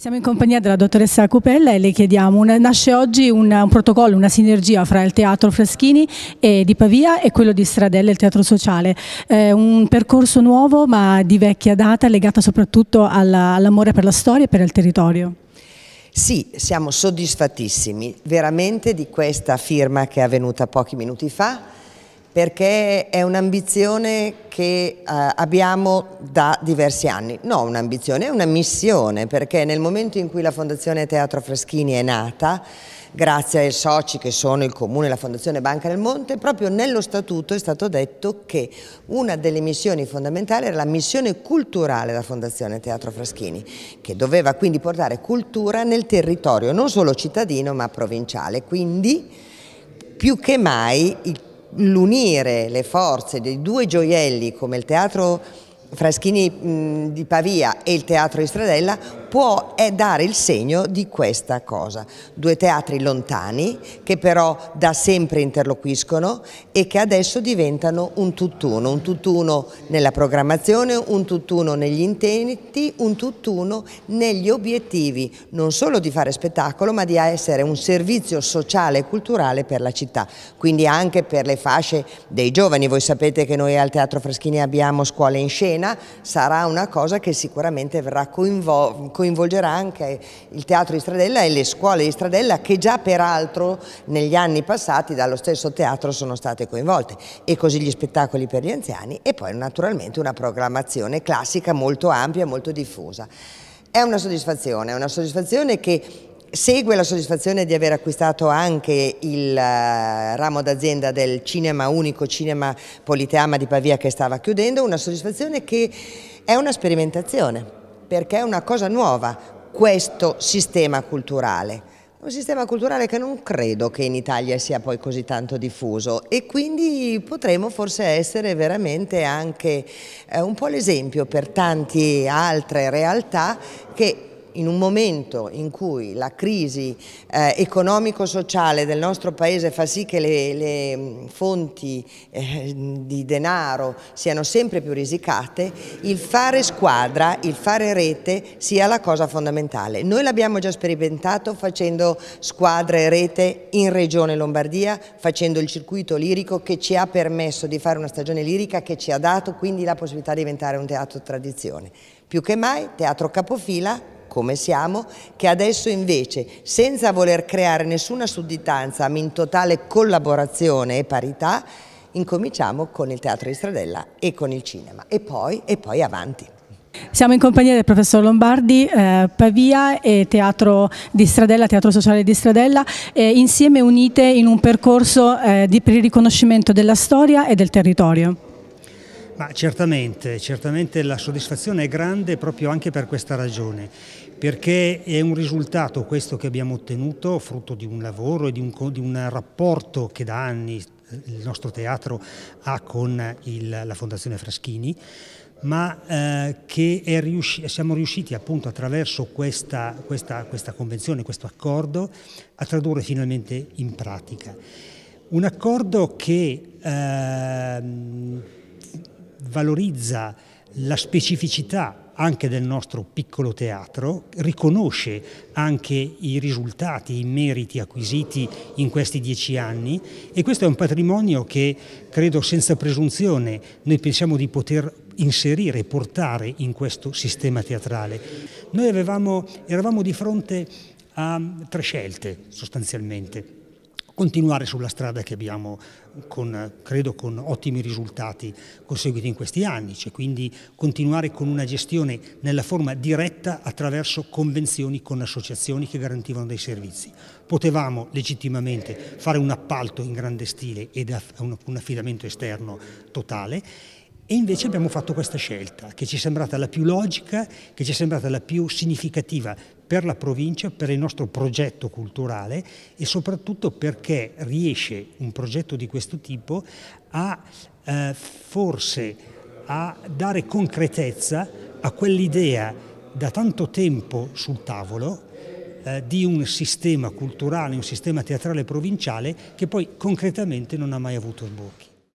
Siamo in compagnia della dottoressa Cupella e le chiediamo, nasce oggi un, un, protocollo, una sinergia fra il teatro Freschini di Pavia e quello di Stradella, il teatro sociale, eh, un percorso nuovo ma di vecchia data legato soprattutto all'amore per la storia e per il territorio. Sì, siamo soddisfattissimi veramente di questa firma che è avvenuta pochi minuti fa perché è un'ambizione che eh, abbiamo da diversi anni. No, un'ambizione, è una missione, perché nel momento in cui la Fondazione Teatro Freschini è nata, grazie ai soci che sono il Comune e la Fondazione Banca del Monte, proprio nello statuto è stato detto che una delle missioni fondamentali era la missione culturale della Fondazione Teatro Fraschini, che doveva quindi portare cultura nel territorio, non solo cittadino ma provinciale. Quindi più che mai il l'unire le forze dei due gioielli come il teatro Fraschini mh, di Pavia e il teatro di Stradella può è dare il segno di questa cosa. Due teatri lontani che però da sempre interloquiscono e che adesso diventano un tutt'uno, un tutt'uno nella programmazione, un tutt'uno negli intenti, un tutt'uno negli obiettivi, non solo di fare spettacolo ma di essere un servizio sociale e culturale per la città, quindi anche per le fasce dei giovani. Voi sapete che noi al Teatro Freschini abbiamo scuole in scena, sarà una cosa che sicuramente verrà coinvolta coinvolgerà anche il teatro di Stradella e le scuole di Stradella che già peraltro negli anni passati dallo stesso teatro sono state coinvolte e così gli spettacoli per gli anziani e poi naturalmente una programmazione classica molto ampia e molto diffusa. È una soddisfazione, è una soddisfazione che segue la soddisfazione di aver acquistato anche il eh, ramo d'azienda del cinema unico, cinema Politeama di Pavia che stava chiudendo, una soddisfazione che è una sperimentazione perché è una cosa nuova questo sistema culturale. Un sistema culturale che non credo che in Italia sia poi così tanto diffuso e quindi potremo forse essere veramente anche eh, un po' l'esempio per tante altre realtà che in un momento in cui la crisi eh, economico-sociale del nostro Paese fa sì che le, le mm, fonti eh, di denaro siano sempre più risicate, il fare squadra, il fare rete sia la cosa fondamentale. Noi l'abbiamo già sperimentato facendo squadra e rete in Regione Lombardia, facendo il circuito lirico che ci ha permesso di fare una stagione lirica che ci ha dato quindi la possibilità di diventare un teatro tradizione. Più che mai teatro capofila come siamo, che adesso invece, senza voler creare nessuna sudditanza, ma in totale collaborazione e parità, incominciamo con il teatro di Stradella e con il cinema e poi, e poi avanti. Siamo in compagnia del professor Lombardi, eh, Pavia e Teatro di Stradella, Teatro Sociale di Stradella, eh, insieme unite in un percorso eh, di, per il riconoscimento della storia e del territorio. Ma certamente, certamente la soddisfazione è grande proprio anche per questa ragione, perché è un risultato questo che abbiamo ottenuto frutto di un lavoro e di un, di un rapporto che da anni eh, il nostro teatro ha con il, la Fondazione Fraschini, ma eh, che riusci siamo riusciti appunto attraverso questa, questa, questa convenzione, questo accordo, a tradurre finalmente in pratica. Un accordo che... Eh, valorizza la specificità anche del nostro piccolo teatro, riconosce anche i risultati, i meriti acquisiti in questi dieci anni e questo è un patrimonio che credo senza presunzione noi pensiamo di poter inserire, portare in questo sistema teatrale. Noi avevamo, eravamo di fronte a tre scelte sostanzialmente continuare sulla strada che abbiamo, con, credo, con ottimi risultati conseguiti in questi anni, cioè quindi continuare con una gestione nella forma diretta attraverso convenzioni con associazioni che garantivano dei servizi. Potevamo legittimamente fare un appalto in grande stile ed un affidamento esterno totale e invece abbiamo fatto questa scelta, che ci è sembrata la più logica, che ci è sembrata la più significativa per la provincia, per il nostro progetto culturale e soprattutto perché riesce un progetto di questo tipo a eh, forse a dare concretezza a quell'idea da tanto tempo sul tavolo eh, di un sistema culturale, un sistema teatrale provinciale che poi concretamente non ha mai avuto sbocchi.